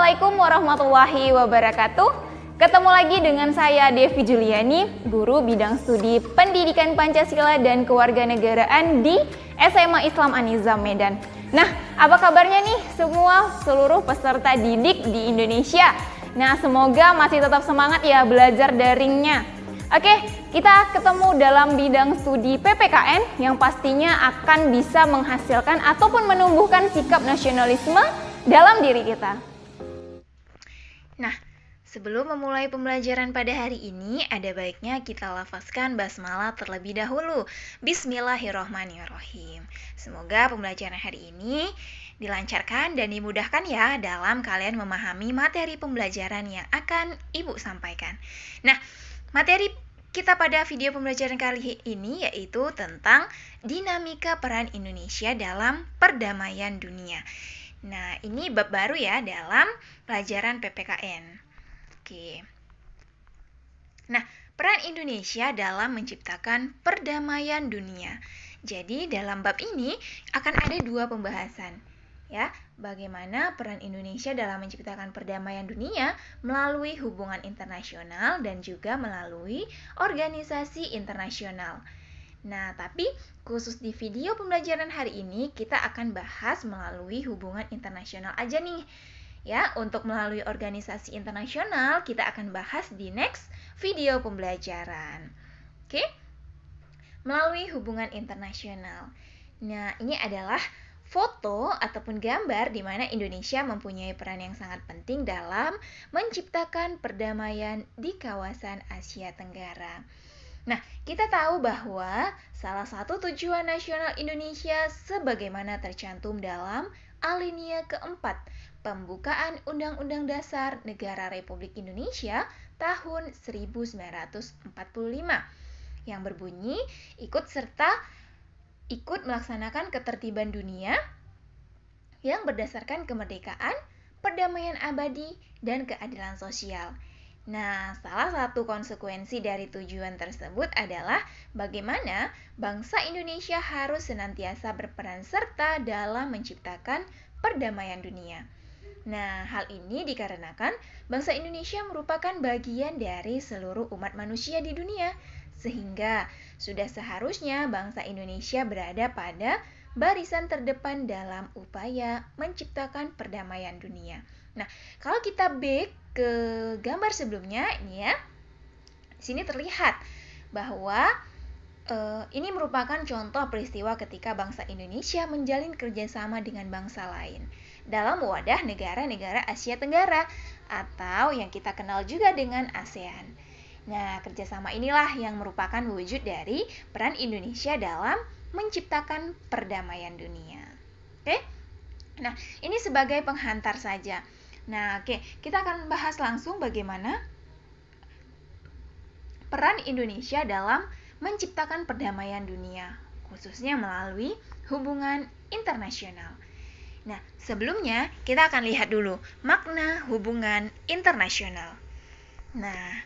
Assalamualaikum warahmatullahi wabarakatuh. Ketemu lagi dengan saya Devi Juliani, guru bidang studi Pendidikan Pancasila dan Kewarganegaraan di SMA Islam Anizam Medan. Nah, apa kabarnya nih semua seluruh peserta didik di Indonesia? Nah, semoga masih tetap semangat ya belajar daringnya. Oke, kita ketemu dalam bidang studi PPKN yang pastinya akan bisa menghasilkan ataupun menumbuhkan sikap nasionalisme dalam diri kita. Sebelum memulai pembelajaran pada hari ini, ada baiknya kita lafazkan basmalah terlebih dahulu. Bismillahirrohmanirrohim. Semoga pembelajaran hari ini dilancarkan dan dimudahkan ya dalam kalian memahami materi pembelajaran yang akan Ibu sampaikan. Nah, materi kita pada video pembelajaran kali ini yaitu tentang dinamika peran Indonesia dalam perdamaian dunia. Nah, ini bab baru ya dalam pelajaran PPKN. Oke. Nah, peran Indonesia dalam menciptakan perdamaian dunia. Jadi dalam bab ini akan ada dua pembahasan ya, bagaimana peran Indonesia dalam menciptakan perdamaian dunia melalui hubungan internasional dan juga melalui organisasi internasional. Nah, tapi khusus di video pembelajaran hari ini kita akan bahas melalui hubungan internasional aja nih. Ya, untuk melalui organisasi internasional kita akan bahas di next video pembelajaran. Oke? Melalui hubungan internasional. Nah, ini adalah foto ataupun gambar di mana Indonesia mempunyai peran yang sangat penting dalam menciptakan perdamaian di kawasan Asia Tenggara. Nah, kita tahu bahwa salah satu tujuan nasional Indonesia sebagaimana tercantum dalam alinea keempat Pembukaan Undang-Undang Dasar Negara Republik Indonesia tahun 1945 yang berbunyi ikut serta ikut melaksanakan ketertiban dunia yang berdasarkan kemerdekaan, perdamaian abadi, dan keadilan sosial. Nah, salah satu konsekuensi dari tujuan tersebut adalah bagaimana bangsa Indonesia harus senantiasa berperan serta dalam menciptakan perdamaian dunia. Nah, hal ini dikarenakan bangsa Indonesia merupakan bagian dari seluruh umat manusia di dunia, sehingga sudah seharusnya bangsa Indonesia berada pada barisan terdepan dalam upaya menciptakan perdamaian dunia. Nah, kalau kita back ke gambar sebelumnya, ini ya, sini terlihat bahwa Uh, ini merupakan contoh peristiwa ketika bangsa Indonesia menjalin kerjasama dengan bangsa lain dalam wadah negara-negara Asia Tenggara atau yang kita kenal juga dengan ASEAN. Nah, kerjasama inilah yang merupakan wujud dari peran Indonesia dalam menciptakan perdamaian dunia. Oke? Nah, ini sebagai penghantar saja. Nah, oke, kita akan bahas langsung bagaimana peran Indonesia dalam menciptakan perdamaian dunia, khususnya melalui hubungan internasional. Nah, sebelumnya kita akan lihat dulu makna hubungan internasional. Nah,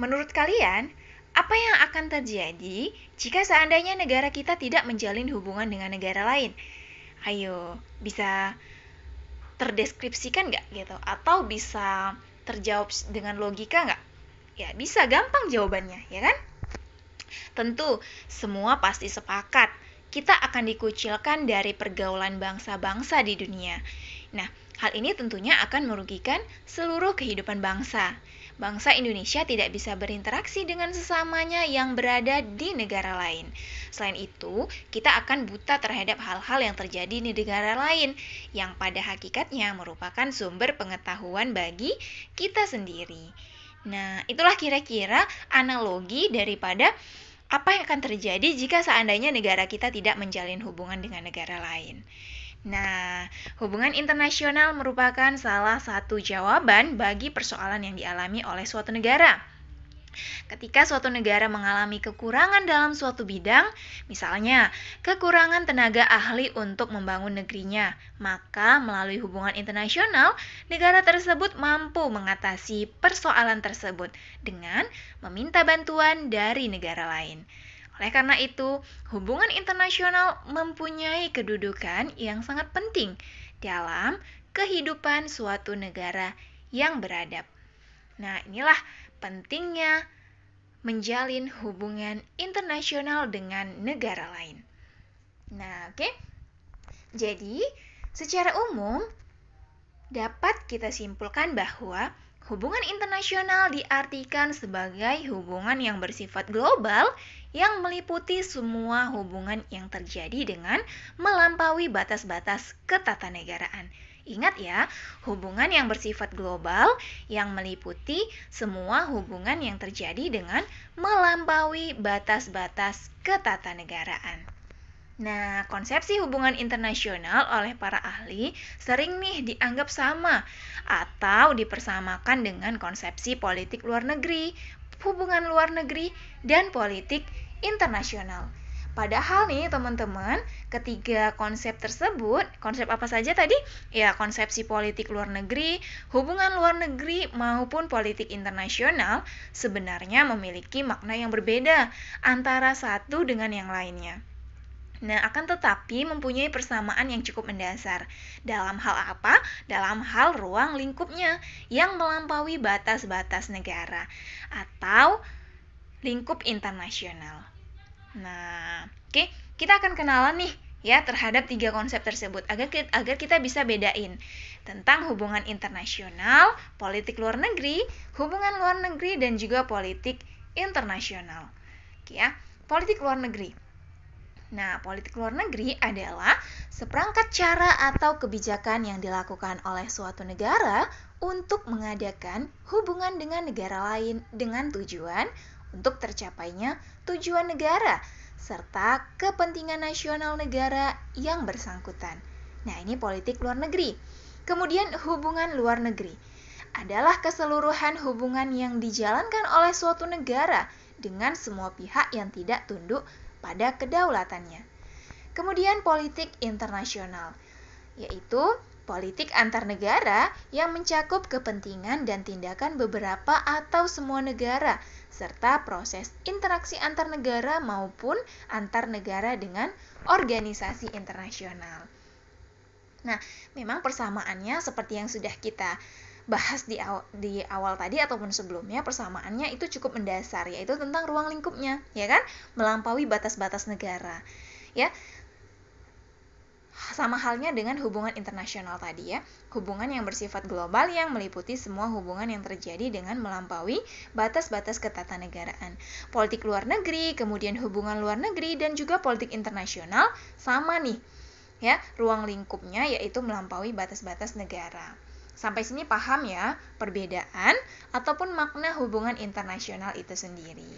menurut kalian, apa yang akan terjadi jika seandainya negara kita tidak menjalin hubungan dengan negara lain? Ayo, bisa terdeskripsikan nggak gitu? Atau bisa terjawab dengan logika nggak? Ya, bisa gampang jawabannya, ya kan? Tentu, semua pasti sepakat kita akan dikucilkan dari pergaulan bangsa-bangsa di dunia. Nah, hal ini tentunya akan merugikan seluruh kehidupan bangsa. Bangsa Indonesia tidak bisa berinteraksi dengan sesamanya yang berada di negara lain. Selain itu, kita akan buta terhadap hal-hal yang terjadi di negara lain, yang pada hakikatnya merupakan sumber pengetahuan bagi kita sendiri. Nah, itulah kira-kira analogi daripada apa yang akan terjadi jika seandainya negara kita tidak menjalin hubungan dengan negara lain? Nah, hubungan internasional merupakan salah satu jawaban bagi persoalan yang dialami oleh suatu negara. Ketika suatu negara mengalami kekurangan dalam suatu bidang, misalnya kekurangan tenaga ahli untuk membangun negerinya, maka melalui hubungan internasional, negara tersebut mampu mengatasi persoalan tersebut dengan meminta bantuan dari negara lain. Oleh karena itu, hubungan internasional mempunyai kedudukan yang sangat penting dalam kehidupan suatu negara yang beradab. Nah, inilah pentingnya menjalin hubungan internasional dengan negara lain. Nah, oke. Okay? Jadi, secara umum dapat kita simpulkan bahwa Hubungan internasional diartikan sebagai hubungan yang bersifat global yang meliputi semua hubungan yang terjadi dengan melampaui batas-batas ketatanegaraan. Ingat ya, hubungan yang bersifat global yang meliputi semua hubungan yang terjadi dengan melampaui batas-batas ketatanegaraan. Nah, konsepsi hubungan internasional oleh para ahli sering nih dianggap sama atau dipersamakan dengan konsepsi politik luar negeri, hubungan luar negeri, dan politik internasional. Padahal nih teman-teman, ketiga konsep tersebut, konsep apa saja tadi? Ya, konsepsi politik luar negeri, hubungan luar negeri maupun politik internasional sebenarnya memiliki makna yang berbeda antara satu dengan yang lainnya. Nah, akan tetapi mempunyai persamaan yang cukup mendasar. Dalam hal apa? Dalam hal ruang lingkupnya yang melampaui batas-batas negara atau lingkup internasional. Nah, oke, okay. kita akan kenalan nih ya terhadap tiga konsep tersebut agar kita, agar kita bisa bedain tentang hubungan internasional, politik luar negeri, hubungan luar negeri dan juga politik internasional. Oke ya, politik luar negeri. Nah, politik luar negeri adalah seperangkat cara atau kebijakan yang dilakukan oleh suatu negara untuk mengadakan hubungan dengan negara lain dengan tujuan untuk tercapainya tujuan negara, serta kepentingan nasional negara yang bersangkutan. Nah, ini politik luar negeri. Kemudian hubungan luar negeri adalah keseluruhan hubungan yang dijalankan oleh suatu negara dengan semua pihak yang tidak tunduk pada kedaulatannya. Kemudian politik internasional, yaitu politik antar negara yang mencakup kepentingan dan tindakan beberapa atau semua negara serta proses interaksi antar negara maupun antar negara dengan organisasi internasional. Nah, memang persamaannya seperti yang sudah kita bahas di awal, di awal tadi ataupun sebelumnya persamaannya itu cukup mendasar yaitu tentang ruang lingkupnya, ya kan? Melampaui batas-batas negara. Ya, sama halnya dengan hubungan internasional tadi ya, hubungan yang bersifat global yang meliputi semua hubungan yang terjadi dengan melampaui batas-batas ketatanegaraan. Politik luar negeri, kemudian hubungan luar negeri dan juga politik internasional sama nih. Ya, ruang lingkupnya yaitu melampaui batas-batas negara. Sampai sini paham ya perbedaan ataupun makna hubungan internasional itu sendiri.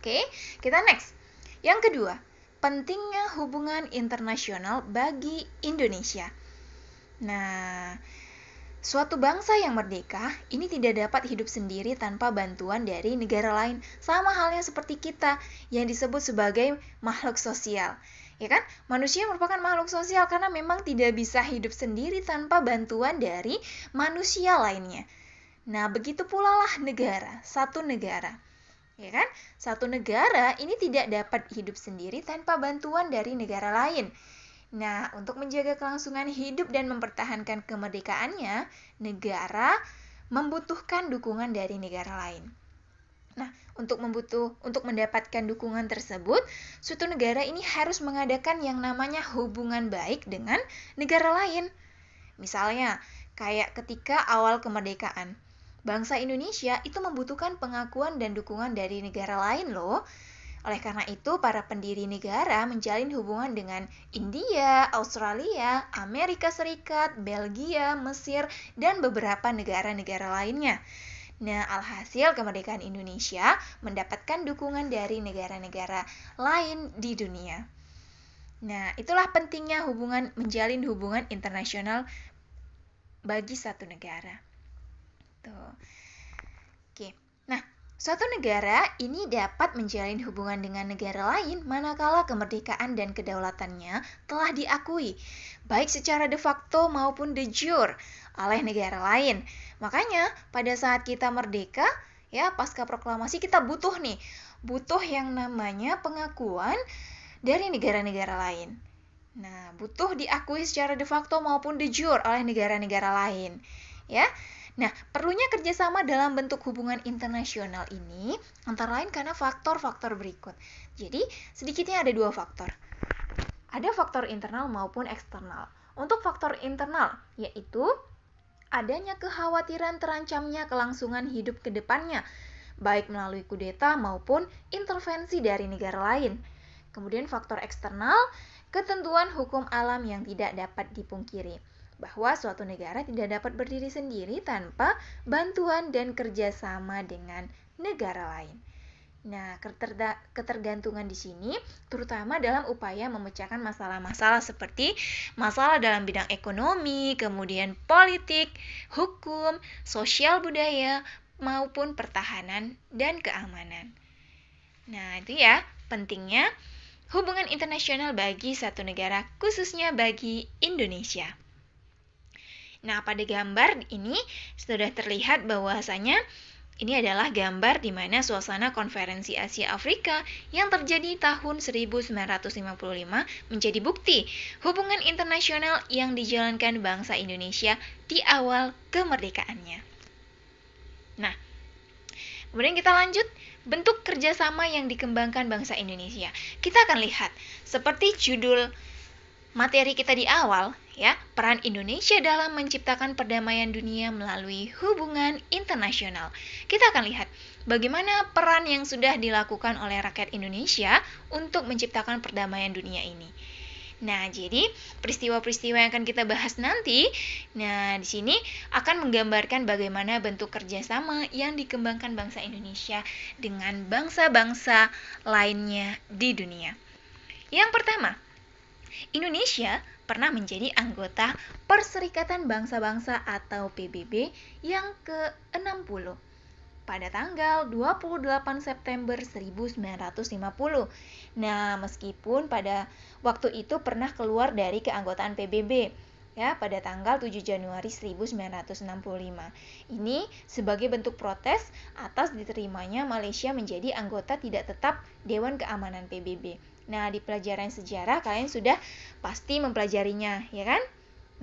Oke, kita next. Yang kedua, pentingnya hubungan internasional bagi Indonesia. Nah, Suatu bangsa yang merdeka ini tidak dapat hidup sendiri tanpa bantuan dari negara lain, sama halnya seperti kita yang disebut sebagai makhluk sosial. Ya kan? Manusia merupakan makhluk sosial karena memang tidak bisa hidup sendiri tanpa bantuan dari manusia lainnya. Nah, begitu pula lah negara, satu negara ya kan? Satu negara ini tidak dapat hidup sendiri tanpa bantuan dari negara lain. Nah, untuk menjaga kelangsungan hidup dan mempertahankan kemerdekaannya, negara membutuhkan dukungan dari negara lain. Nah, untuk membutuh untuk mendapatkan dukungan tersebut, suatu negara ini harus mengadakan yang namanya hubungan baik dengan negara lain. Misalnya, kayak ketika awal kemerdekaan, Bangsa Indonesia itu membutuhkan pengakuan dan dukungan dari negara lain loh. Oleh karena itu, para pendiri negara menjalin hubungan dengan India, Australia, Amerika Serikat, Belgia, Mesir, dan beberapa negara-negara lainnya. Nah, alhasil kemerdekaan Indonesia mendapatkan dukungan dari negara-negara lain di dunia. Nah, itulah pentingnya hubungan menjalin hubungan internasional bagi satu negara gitu. Oke. Nah, suatu negara ini dapat menjalin hubungan dengan negara lain manakala kemerdekaan dan kedaulatannya telah diakui, baik secara de facto maupun de jure oleh negara lain. Makanya, pada saat kita merdeka, ya pasca proklamasi kita butuh nih, butuh yang namanya pengakuan dari negara-negara lain. Nah, butuh diakui secara de facto maupun de jure oleh negara-negara lain. Ya, Nah, perlunya kerjasama dalam bentuk hubungan internasional ini antara lain karena faktor-faktor berikut. Jadi, sedikitnya ada dua faktor. Ada faktor internal maupun eksternal. Untuk faktor internal, yaitu adanya kekhawatiran terancamnya kelangsungan hidup ke depannya, baik melalui kudeta maupun intervensi dari negara lain. Kemudian faktor eksternal, ketentuan hukum alam yang tidak dapat dipungkiri bahwa suatu negara tidak dapat berdiri sendiri tanpa bantuan dan kerjasama dengan negara lain. Nah, ketergantungan di sini terutama dalam upaya memecahkan masalah-masalah seperti masalah dalam bidang ekonomi, kemudian politik, hukum, sosial budaya, maupun pertahanan dan keamanan. Nah, itu ya pentingnya hubungan internasional bagi satu negara, khususnya bagi Indonesia. Nah, pada gambar ini sudah terlihat bahwasanya ini adalah gambar di mana suasana konferensi Asia Afrika yang terjadi tahun 1955 menjadi bukti hubungan internasional yang dijalankan bangsa Indonesia di awal kemerdekaannya. Nah, kemudian kita lanjut bentuk kerjasama yang dikembangkan bangsa Indonesia. Kita akan lihat seperti judul materi kita di awal, ya peran Indonesia dalam menciptakan perdamaian dunia melalui hubungan internasional. Kita akan lihat bagaimana peran yang sudah dilakukan oleh rakyat Indonesia untuk menciptakan perdamaian dunia ini. Nah, jadi peristiwa-peristiwa yang akan kita bahas nanti, nah di sini akan menggambarkan bagaimana bentuk kerjasama yang dikembangkan bangsa Indonesia dengan bangsa-bangsa lainnya di dunia. Yang pertama, Indonesia pernah menjadi anggota Perserikatan Bangsa-Bangsa atau PBB yang ke-60 pada tanggal 28 September 1950. Nah, meskipun pada waktu itu pernah keluar dari keanggotaan PBB, ya pada tanggal 7 Januari 1965. Ini sebagai bentuk protes atas diterimanya Malaysia menjadi anggota tidak tetap Dewan Keamanan PBB. Nah, di pelajaran sejarah kalian sudah pasti mempelajarinya, ya kan?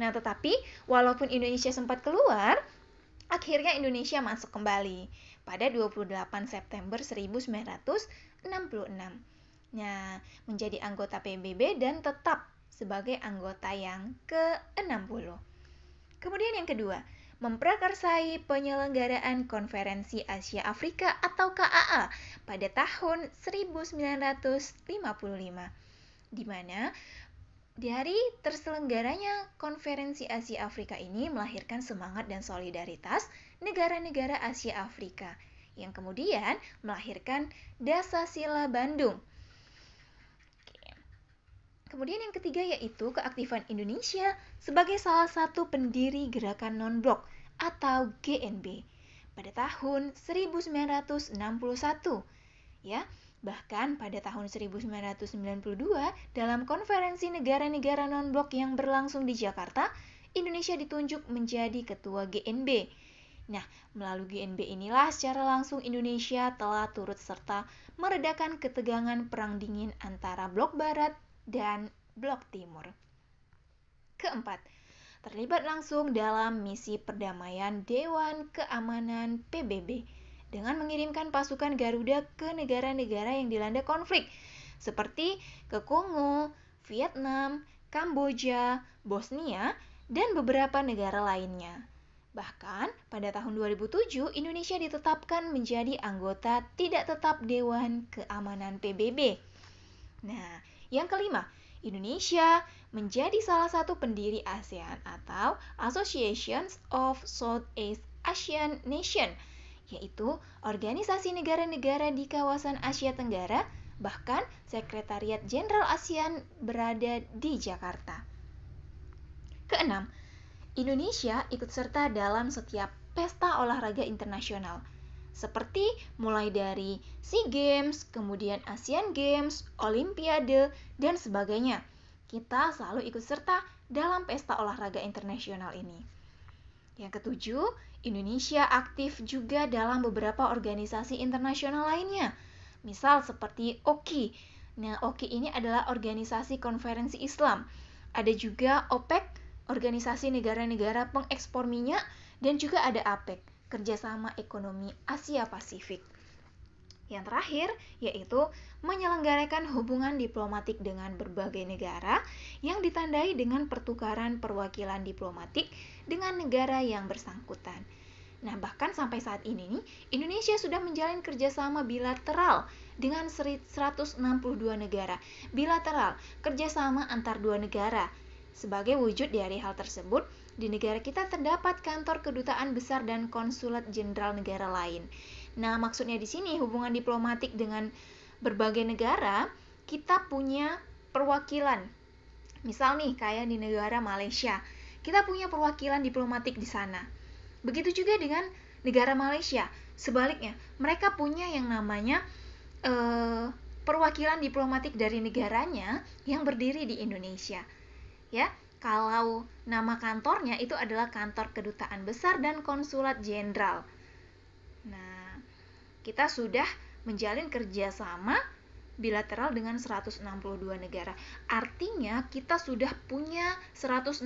Nah, tetapi walaupun Indonesia sempat keluar, akhirnya Indonesia masuk kembali pada 28 September 1966. Nah, menjadi anggota PBB dan tetap sebagai anggota yang ke-60. Kemudian yang kedua, memprakarsai penyelenggaraan Konferensi Asia Afrika atau KAA pada tahun 1955 di mana dari terselenggaranya Konferensi Asia Afrika ini melahirkan semangat dan solidaritas negara-negara Asia Afrika yang kemudian melahirkan Dasasila Bandung – Kemudian yang ketiga yaitu keaktifan Indonesia sebagai salah satu pendiri gerakan non-blok atau GNB pada tahun 1961. Ya, bahkan pada tahun 1992 dalam konferensi negara-negara non-blok yang berlangsung di Jakarta, Indonesia ditunjuk menjadi ketua GNB. Nah, melalui GNB inilah secara langsung Indonesia telah turut serta meredakan ketegangan perang dingin antara Blok Barat dan Blok Timur. Keempat, terlibat langsung dalam misi perdamaian Dewan Keamanan PBB dengan mengirimkan pasukan Garuda ke negara-negara yang dilanda konflik seperti ke Kongo, Vietnam, Kamboja, Bosnia, dan beberapa negara lainnya. Bahkan, pada tahun 2007, Indonesia ditetapkan menjadi anggota tidak tetap Dewan Keamanan PBB. Nah, yang kelima, Indonesia menjadi salah satu pendiri ASEAN atau Associations of Southeast Asian Nation, yaitu organisasi negara-negara di kawasan Asia Tenggara, bahkan Sekretariat Jenderal ASEAN berada di Jakarta. Keenam, Indonesia ikut serta dalam setiap pesta olahraga internasional – seperti mulai dari SEA Games, kemudian asean Games, Olimpiade, dan sebagainya. Kita selalu ikut serta dalam pesta olahraga internasional ini. Yang ketujuh, Indonesia aktif juga dalam beberapa organisasi internasional lainnya. Misal seperti OKI. Nah, OKI ini adalah organisasi konferensi Islam. Ada juga OPEC, organisasi negara-negara pengekspor minyak, dan juga ada APEC kerjasama ekonomi Asia Pasifik. Yang terakhir yaitu menyelenggarakan hubungan diplomatik dengan berbagai negara yang ditandai dengan pertukaran perwakilan diplomatik dengan negara yang bersangkutan. Nah, bahkan sampai saat ini nih, Indonesia sudah menjalin kerjasama bilateral dengan 162 negara. Bilateral, kerjasama antar dua negara. Sebagai wujud dari hal tersebut, di negara kita terdapat kantor kedutaan besar dan konsulat jenderal negara lain. Nah, maksudnya di sini hubungan diplomatik dengan berbagai negara, kita punya perwakilan. Misal nih, kayak di negara Malaysia, kita punya perwakilan diplomatik di sana. Begitu juga dengan negara Malaysia. Sebaliknya, mereka punya yang namanya eh, perwakilan diplomatik dari negaranya yang berdiri di Indonesia. Ya, kalau nama kantornya itu adalah kantor kedutaan besar dan konsulat jenderal. Nah, kita sudah menjalin kerjasama bilateral dengan 162 negara. Artinya kita sudah punya 162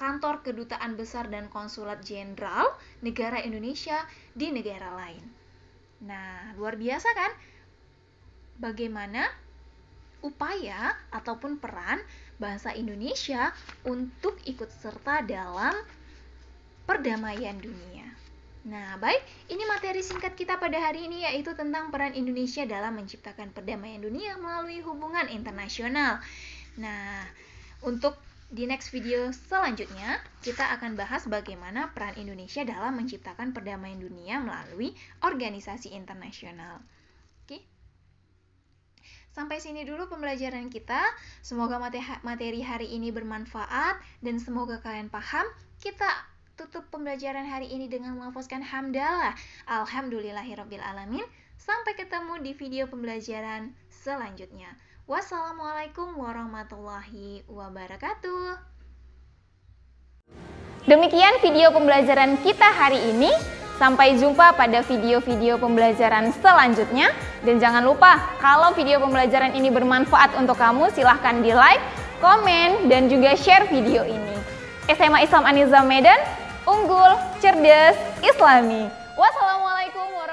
kantor kedutaan besar dan konsulat jenderal negara Indonesia di negara lain. Nah, luar biasa kan? Bagaimana upaya ataupun peran bahasa Indonesia untuk ikut serta dalam perdamaian dunia. Nah, baik, ini materi singkat kita pada hari ini yaitu tentang peran Indonesia dalam menciptakan perdamaian dunia melalui hubungan internasional. Nah, untuk di next video selanjutnya, kita akan bahas bagaimana peran Indonesia dalam menciptakan perdamaian dunia melalui organisasi internasional. Sampai sini dulu pembelajaran kita. Semoga materi hari ini bermanfaat dan semoga kalian paham. Kita tutup pembelajaran hari ini dengan menghafazkan hamdalah. Alhamdulillahirabbil alamin. Sampai ketemu di video pembelajaran selanjutnya. Wassalamualaikum warahmatullahi wabarakatuh. Demikian video pembelajaran kita hari ini. Sampai jumpa pada video-video pembelajaran selanjutnya. Dan jangan lupa, kalau video pembelajaran ini bermanfaat untuk kamu, silahkan di like, komen, dan juga share video ini. SMA Islam Aniza Medan, unggul, cerdas, islami. Wassalamualaikum warahmatullahi wabarakatuh.